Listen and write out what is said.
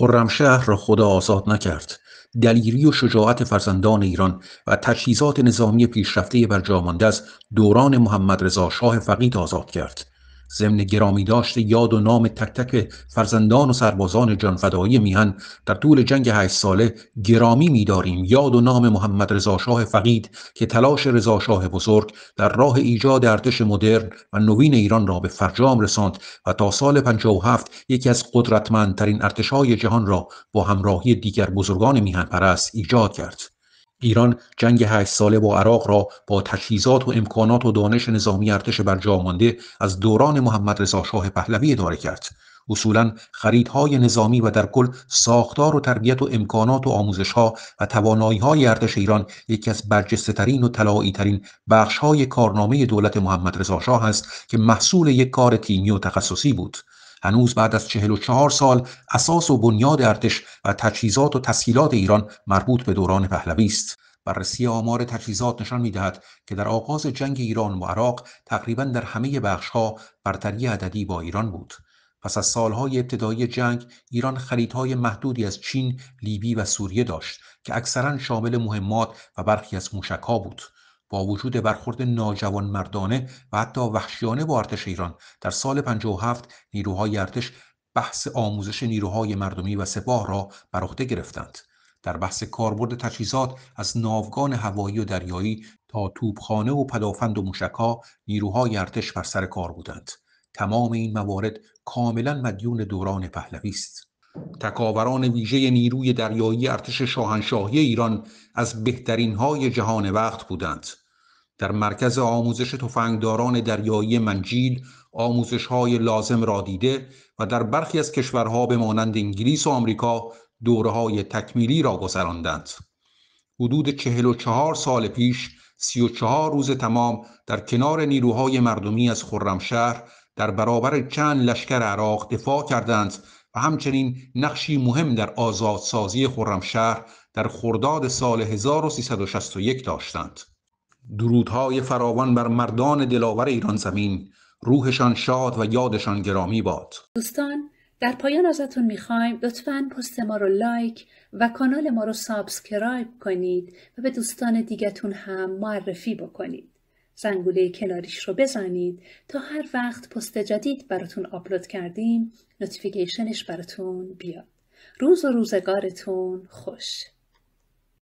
خرمشهر را خدا آزاد نکرد دلیری و شجاعت فرزندان ایران و تجهیزات نظامی پیشرفته مانده از دوران محمد رضا شاه فقید آزاد کرد ضمن گرامی داشت یاد و نام تک تک فرزندان و سربازان جانفدایی میهن در طول جنگ هشت ساله گرامی میداریم یاد و نام محمد رضا شاه فقید که تلاش رضا شاه بزرگ در راه ایجاد ارتش مدرن و نوین ایران را به فرجام رساند و تا سال 57 یکی از قدرتمندترین ارتشهای جهان را با همراهی دیگر بزرگان میهن پرست ایجاد کرد ایران جنگ هشت ساله با عراق را با تجهیزات و امکانات و دانش نظامی ارتش مانده از دوران محمد رضا شاه پهلوی اداره کرد اصولا خریدهای نظامی و در کل ساختار و تربیت و امکانات و ها و های ارتش ایران یکی از برجسته ترین و طلایی ترین بخش کارنامه دولت محمد رضا شاه است که محصول یک کار تیمی و تخصصی بود هنوز بعد از چهار سال اساس و بنیاد ارتش و تجهیزات و تسهیلات ایران مربوط به دوران پهلوی است بررسی آمار تجهیزات نشان میدهد که در آغاز جنگ ایران و عراق تقریبا در همه بخشها برتری عددی با ایران بود پس از سالهای ابتدایی جنگ ایران خریدهای محدودی از چین، لیبی و سوریه داشت که اکثرا شامل مهمات و برخی از موشکها بود با وجود برخورد ناجوان مردانه و حتی وحشیانه با ارتش ایران در سال 57 نیروهای ارتش بحث آموزش نیروهای مردمی و سپاه را بر عهده گرفتند در بحث کاربرد تجهیزات از ناوگان هوایی و دریایی تا توپخانه و پدافند و موشکها نیروهای ارتش بر سر کار بودند تمام این موارد کاملا مدیون دوران پهلوی است تکاوران ویژه نیروی دریایی ارتش شاهنشاهی ایران از بهترین های جهان وقت بودند در مرکز آموزش تفنگداران دریایی منجیل آموزش های لازم را دیده و در برخی از کشورها به مانند انگلیس و آمریکا دوره های تکمیلی را گذراندند حدود و 44 سال پیش 34 روز تمام در کنار نیروهای مردمی از خرمشهر در برابر چند لشکر عراق دفاع کردند و همچنین نقشی مهم در آزادسازی خرمشهر در خرداد سال 1361 داشتند. درودهای فراوان بر مردان دلاور ایران زمین روحشان شاد و یادشان گرامی باد دوستان در پایان ازتون میخوایم لطفا پست ما رو لایک و کانال ما رو سابسکرایب کنید و به دوستان دیگتون هم معرفی بکنید زنگوله کناریش رو بزنید تا هر وقت پست جدید براتون آپلود کردیم نوتیفیکیشنش براتون بیاد. روز و روزگارتون خوش.